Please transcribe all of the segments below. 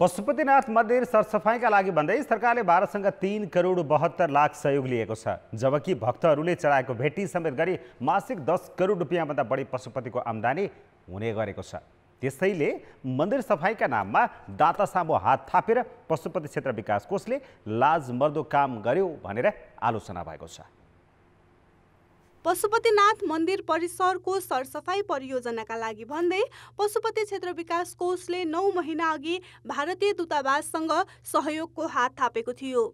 पशुपतिनाथ मन्दिर सरसफाइका लागि भन्दै सरकारले भारतसँग तिन करोड बहत्तर लाख सहयोग लिएको छ जबकि भक्तहरूले चढाएको भेटी समेत गरी मासिक दस करोड रुपियाँभन्दा बढी पशुपतिको आम्दानी हुने गरेको छ त्यसैले मन्दिर सफाइका नाममा दाता सामु हात थापेर पशुपति क्षेत्र विकास कोषले लाजमर्दो काम गर्यो भनेर आलोचना भएको छ पशुपतिनाथ मन्दिर परिसरको सरसफाई परियोजनाका लागि भन्दै पशुपति क्षेत्र विकास कोषले नौ महिना अघि भारतीय दूतावाससँग सहयोगको हात थापेको थियो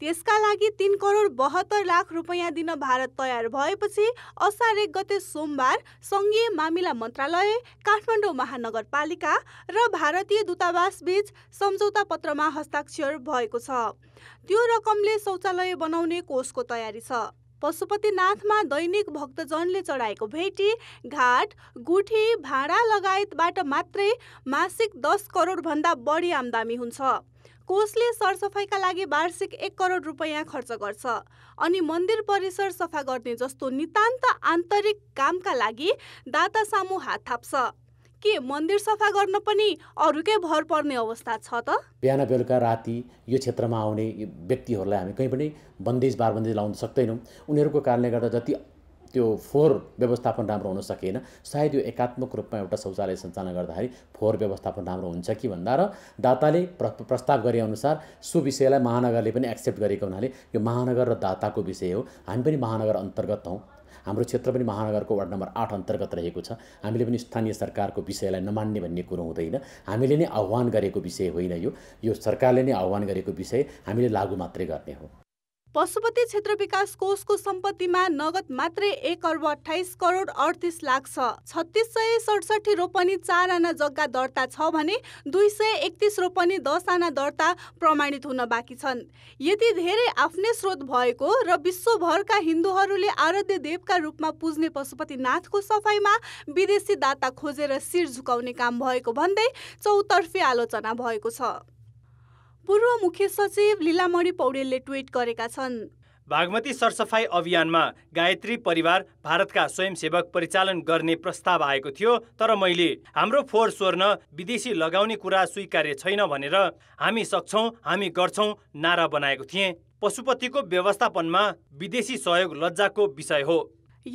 त्यसका लागि तिन करोड बहत्तर लाख रुपियाँ दिन भारत तयार भएपछि असार एक गते सोमबार सङ्घीय मामिला मन्त्रालय काठमाडौँ महानगरपालिका र भारतीय दूतावास बीच सम्झौता पत्रमा हस्ताक्षर भएको छ त्यो रकमले शौचालय बनाउने कोषको तयारी छ पशुपतिनाथमा दैनिक भक्तजनले चढाएको भेटी घाट गुठी भाँडा लगायतबाट मात्रै मासिक दस करोडभन्दा बढी आमदामी हुन्छ कोषले सरसफाइका लागि वार्षिक एक करोड रुपियाँ खर्च गर्छ अनि मन्दिर परिसर सफा गर्ने जस्तो नितान्त आन्तरिक कामका लागि दाता सामु हात थाप्छ के मन्दिर सफा गर्न पनि अरूकै भर पर्ने अवस्था छ त बिहान बेलुका राति यो क्षेत्रमा आउने व्यक्तिहरूलाई हामी कहीँ पनि बन्देज बारबन्देज लाउन सक्दैनौँ उनीहरूको कारणले गर्दा जति त्यो फोहोर व्यवस्थापन राम्रो हुन सकेन सायद यो एकात्मक रूपमा एउटा शौचालय सञ्चालन गर्दाखेरि फोहोर व्यवस्थापन राम्रो हुन्छ कि भन्दा र दाताले प्र प्रस्ताव गरेअनुसार सो विषयलाई महानगरले पनि एक्सेप्ट गरेको हुनाले यो महानगर र दाताको विषय हो हामी पनि महानगर अन्तर्गत हौँ हाम्रो क्षेत्र पनि महानगरको वार्ड नम्बर आठ अन्तर्गत रहेको छ हामीले पनि स्थानीय सरकारको विषयलाई नमान्ने भन्ने कुरो हुँदैन हामीले नै आह्वान गरेको विषय होइन यो यो सरकारले नै आह्वान गरेको विषय हामीले लागू मात्रै गर्ने हो पशुपति क्षेत्र विकास कोषको सम्पत्तिमा नगद मात्रै एक अर्ब अठाइस करोड अडतिस लाख छ छत्तिस सय सडसठी रोपनी चार आना जग्गा दर्ता छ भने दुई सय एकतिस रोपनी दस आना दर्ता प्रमाणित हुन बाँकी छन् यति धेरै आफ्नै स्रोत भएको र विश्वभरका हिन्दूहरूले आराध्य देवका रूपमा पुज्ने पशुपतिनाथको सफाइमा विदेशी दाता खोजेर शिर झुकाउने काम भएको भन्दै चौतर्फी आलोचना भएको छ पूर्व मुख्य सचिव लीलामणि पौडेलले ट्विट गरेका छन् बागमती सरसफाई अभियानमा गायत्री परिवार भारतका स्वयंसेवक परिचालन गर्ने प्रस्ताव आएको थियो तर मैले हाम्रो फोहोर स्वर्ण विदेशी लगाउने कुरा स्वीकार्य छैन भनेर हामी सक्छौँ हामी गर्छौँ नारा बनाएको थिएँ पशुपतिको व्यवस्थापनमा विदेशी सहयोग लज्जाको विषय हो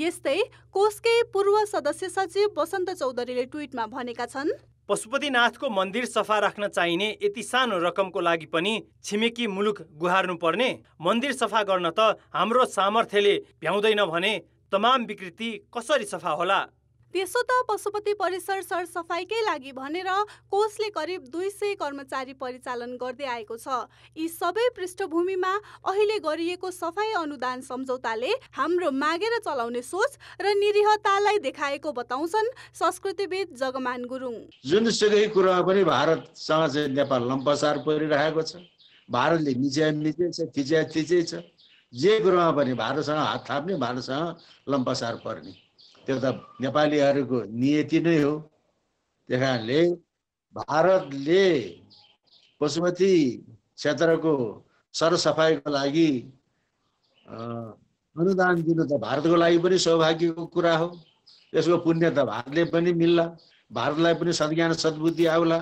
यस्तै कोषकै पूर्व सदस्य सचिव वसन्त चौधरीले ट्विटमा भनेका छन् पशुपतिनाथको मन्दिर सफा राख्न चाहिने यति सानो रकमको लागि पनि छिमेकी मुलुक गुहार्नु पर्ने मन्दिर सफा गर्न त हाम्रो सामर्थ्यले भ्याउँदैन भने तमाम विकृति कसरी सफा होला त्यसो त पशुपति परिसर सरसफाइकै लागि भनेर कोषले करिब दुई सय कर्मचारी परिचालन गर्दै आएको छ यी सबै पृष्ठभूमिमा अहिले गरिएको सफाई अनुदान सम्झौताले हाम्रो मागेर चलाउने सोच र निरीहतालाई देखाएको बताउँछन् संस्कृतिविद जगमान गुरुङ जुन जुनसुकै कुरा पनि भारतसँग चाहिँ नेपाल लम्पसार परिरहेको छ भारतले निच्या निचै छ थिचिया थिचै छ जे कुरोमा पनि भारतसँग हात थाप्ने भारतसँग लम्पसार पर्ने त्यो त नेपालीहरूको नियति नै हो त्यस कारणले भारतले पशुपति क्षेत्रको सरसफाइको लागि अनुदान दिनु त भारतको लागि पनि सौभाग्यको कुरा हो यसको पुण्य त भारतले पनि मिल्ला भारतलाई पनि सद्ज्ञान सद्बुद्धि आउला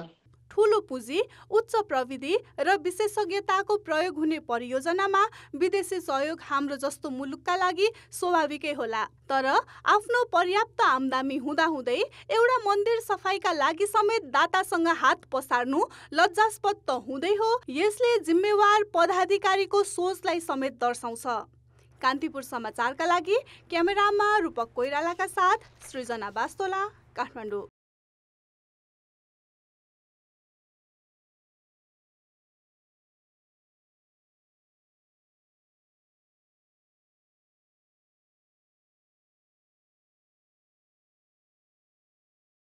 ठूलो पुँजी उच्च प्रविधि र विशेषज्ञताको प्रयोग हुने परियोजनामा विदेशी सहयोग हाम्रो जस्तो मुलुकका लागि स्वाभाविकै होला तर आफ्नो पर्याप्त आमदामी हुँदाहुँदै एउटा मन्दिर सफाइका लागि समेत दातासँग हात पसार्नु लज्जास्पद त हुँदै हो यसले जिम्मेवार पदाधिकारीको सोचलाई समेत दर्शाउँछ कान्तिपुर समाचारका लागि क्यामेरामा रूपक कोइरालाका साथ सृजना बास्तोला काठमाडौँ